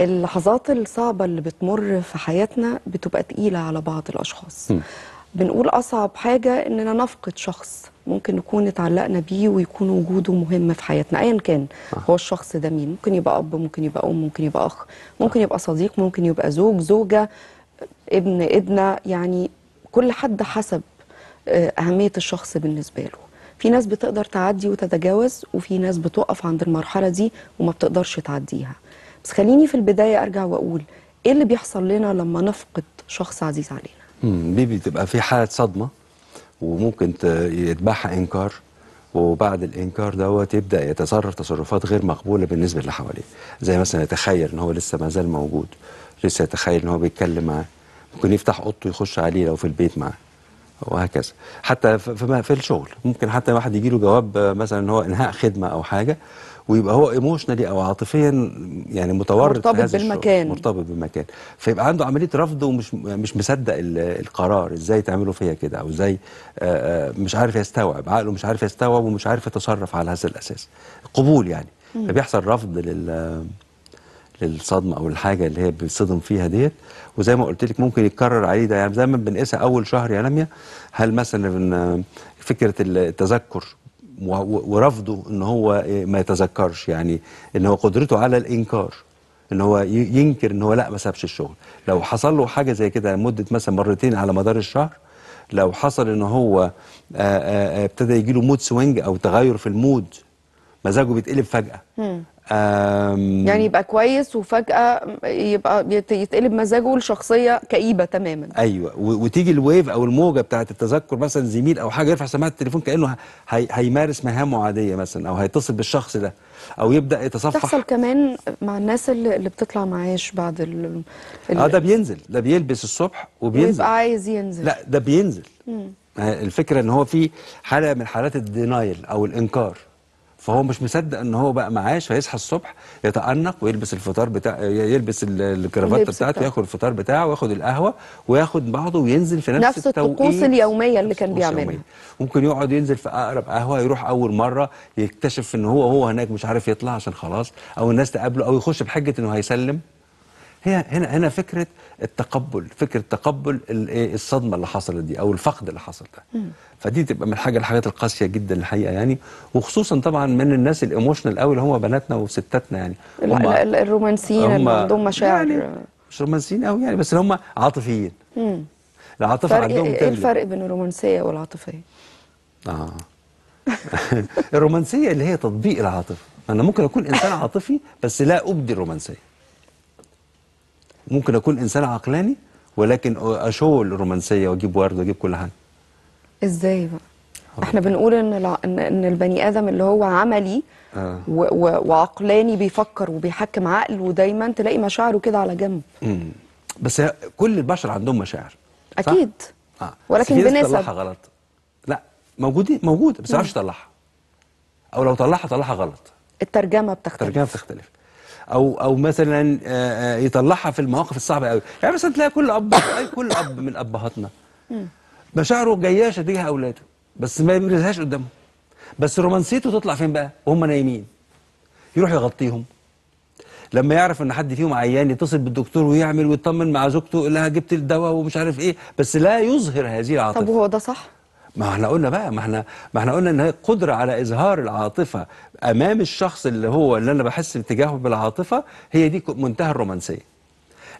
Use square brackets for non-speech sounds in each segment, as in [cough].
اللحظات الصعبة اللي بتمر في حياتنا بتبقى تقيلة على بعض الأشخاص م. بنقول أصعب حاجة إننا نفقد شخص ممكن نكون اتعلقنا بيه ويكون وجوده مهم في حياتنا أيا كان آه. هو الشخص ده مين ممكن يبقى أب ممكن يبقى أم ممكن يبقى أخ ممكن يبقى صديق ممكن يبقى زوج زوجة ابن ابنة يعني كل حد حسب آه، أهمية الشخص بالنسبة له في ناس بتقدر تعدي وتتجاوز وفي ناس بتقف عند المرحلة دي وما بتقدرش تعديها بس خليني في البدايه ارجع واقول ايه اللي بيحصل لنا لما نفقد شخص عزيز علينا بيبي بتبقى في حاله صدمه وممكن يتبعها انكار وبعد الانكار دوت يبدا يتصرف تصرفات غير مقبوله بالنسبه اللي حواليه زي مثلا يتخيل ان هو لسه ما زال موجود لسه يتخيل ان هو بيتكلم معاه ممكن يفتح اوضته يخش عليه لو في البيت معاه وهكذا حتى في الشغل ممكن حتى واحد يجي له جواب آه، مثلا ان هو انهاء خدمه او حاجه ويبقى هو ايموشنالي او عاطفيا يعني متورط مرتبط في هذا بالمكان مرتبط بالمكان فيبقى عنده عمليه رفض ومش يعني مش مصدق القرار ازاي تعملوا فيا كده او ازاي مش عارف يستوعب عقله مش عارف يستوعب ومش عارف يتصرف على هذا الاساس قبول يعني مم. فبيحصل رفض لل للصدمه او الحاجه اللي هي بيصدم فيها ديت وزي ما قلت لك ممكن يتكرر عليه ده يعني زي ما بنقيسها اول شهر يا لميا هل مثلا فكره التذكر ورفضه ان هو ما يتذكرش يعني ان هو قدرته على الانكار ان هو ينكر ان هو لا ما سابش الشغل لو حصل له حاجه زي كده مده مثلا مرتين على مدار الشهر لو حصل ان هو ابتدى يجيله مود سوينج او تغير في المود مزاجه بيتقلب فجاه يعني يبقى كويس وفجأة يبقى يتقلب مزاجه لشخصية كئيبة تماما أيوة وتيجي الويف أو الموجة بتاعة التذكر مثلا زميل أو حاجة يرفع سماعة التليفون كأنه هي هيمارس مهامه عادية مثلا أو هيتصل بالشخص ده أو يبدأ يتصفح تحصل كمان مع الناس اللي بتطلع معاش بعد ال اه ده بينزل ده بيلبس الصبح وبينزل ويبقى عايز ينزل لا ده بينزل مم. آه، الفكرة إن هو في حالة من حالات الدينايل أو الإنكار فهو مش مصدق ان هو بقى معاش فيصحى الصبح يتأنق ويلبس الفطار بتاع يلبس الكرافته بتاعته ياخد الفطار بتاعه وياخد القهوه وياخد بعضه وينزل في نفس, نفس التوقيت نفس الطقوس اليوميه اللي كان بيعملها ممكن يقعد ينزل في اقرب قهوه يروح اول مره يكتشف ان هو هو هناك مش عارف يطلع عشان خلاص او الناس تقابله او يخش بحجه انه هيسلم هي هنا هنا فكره التقبل فكره تقبل إيه، الصدمه اللي حصلت دي او الفقد اللي حصل ده فدي تبقى من حاجه الحاجات القاسيه جدا الحقيقه يعني وخصوصا طبعا من الناس الايموشنال قوي اللي هم بناتنا وستاتنا يعني الرومانسيين اللي عندهم مشاعر يعني مش رومانسيين قوي يعني بس اللي هم عاطفيين العاطفه عندهم ايه الفرق بين الرومانسيه والعاطفيه؟ اه [laughs] الرومانسيه اللي هي تطبيق العاطفه انا ممكن اكون انسان عاطفي بس لا ابدي الرومانسيه ممكن اكون انسان عقلاني ولكن اشول رومانسيه واجيب ورد واجيب كل حاجه ازاي بقى احنا بنقول ان الع... ان البني ادم اللي هو عملي آه. و... و... وعقلاني بيفكر وبيحكم عقله ودايما تلاقي مشاعره كده على جنب مم. بس كل البشر عندهم مشاعر صح؟ اكيد آه. ولكن بنسب طلعها غلط لا موجودين موجوده بس ما تعرفش تطلعها او لو طلعها طلعها غلط الترجمه بتختلف الترجمه بتختلف او او مثلا آه، آه، يطلعها في المواقف الصعبه قوي يعني مثلا تلاقي كل اب كل اب من ابهاتنا مشاعره جياشه تجاه اولاده بس ما يبرزهاش قدامهم بس رومانسيته تطلع فين بقى وهم نايمين يروح يغطيهم لما يعرف ان حد فيهم عيان يتصل بالدكتور ويعمل ويطمن مع زوجته يقول لها جبت الدواء ومش عارف ايه بس لا يظهر هذه العاطفه طب هو ده صح ما احنا قلنا بقى ما احنا ما احنا قلنا ان هي قدره على اظهار العاطفه امام الشخص اللي هو اللي انا بحس اتجاهه بالعاطفه هي دي منتهى الرومانسيه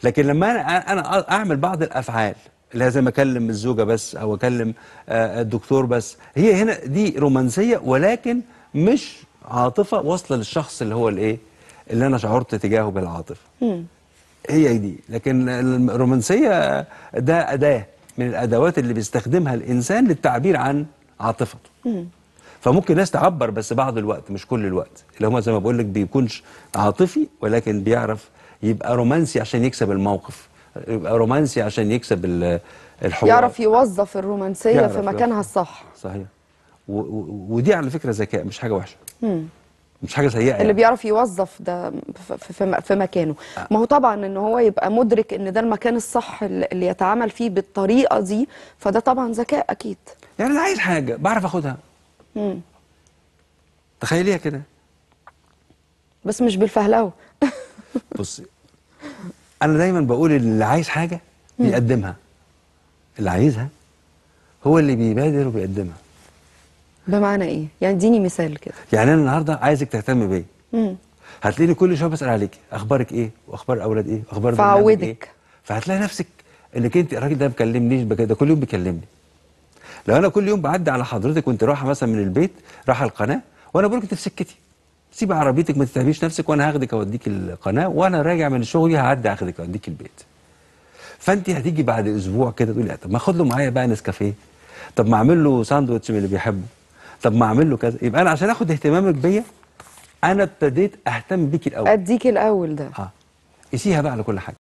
لكن لما انا انا اعمل بعض الافعال اللي هي زي ما اكلم الزوجه بس او اكلم آه، الدكتور بس هي هنا دي رومانسيه ولكن مش عاطفه واصله للشخص اللي هو الايه اللي انا شعرت تجاهه بالعاطفه هي دي لكن الرومانسيه ده اداه من الادوات اللي بيستخدمها الانسان للتعبير عن عاطفته فممكن ناس تعبر بس بعض الوقت مش كل الوقت اللي هو زي ما بقول لك بيكونش عاطفي ولكن بيعرف يبقى رومانسي عشان يكسب الموقف يبقى رومانسي عشان يكسب الحوار يعرف يوظف الرومانسيه يعرف في مكانها الصح صحيح ودي على فكره ذكاء مش حاجه وحشه مم. مش حاجه سيئه يعني. اللي بيعرف يوظف ده في, في مكانه آه. ما هو طبعا ان هو يبقى مدرك ان ده المكان الصح اللي يتعامل فيه بالطريقه دي فده طبعا ذكاء اكيد يعني انا عايز حاجه بعرف اخدها امم تخيليها كده بس مش بالفهلوه [laughs] بصي انا دايما بقول اللي عايز حاجه بيقدمها اللي عايزها هو اللي بيبادر وبيقدمها بمعنى ايه؟ يعني اديني مثال كده يعني انا النهارده عايزك تهتم بيا هتلاقيني كل شويه بسال عليكي اخبارك ايه؟ واخبار الاولاد ايه؟ واخبار فعودك إيه؟ فهتلاقي نفسك انك انت الراجل ده ما بيكلمنيش ده كل يوم بيكلمني لو انا كل يوم بعدي على حضرتك وانت رايحه مثلا من البيت رايحه القناه وانا بقول لك انت في سكتي سيب عربيتك ما تتعبيش نفسك وانا هاخدك اوديك القناه وانا راجع من شغلي هعدي اخدك اوديك البيت فانت هتيجي بعد اسبوع كده تقولي طب ما اخد له معايا بقى نسكافيه طب ما اعمل له ساندوتش من اللي بيحبه طب ما اعمل له كذا يبقى انا عشان اخد اهتمامك بيا انا ابتديت اهتم بيك الاول اديك الاول ده اه قسيها بقى على كل حاجه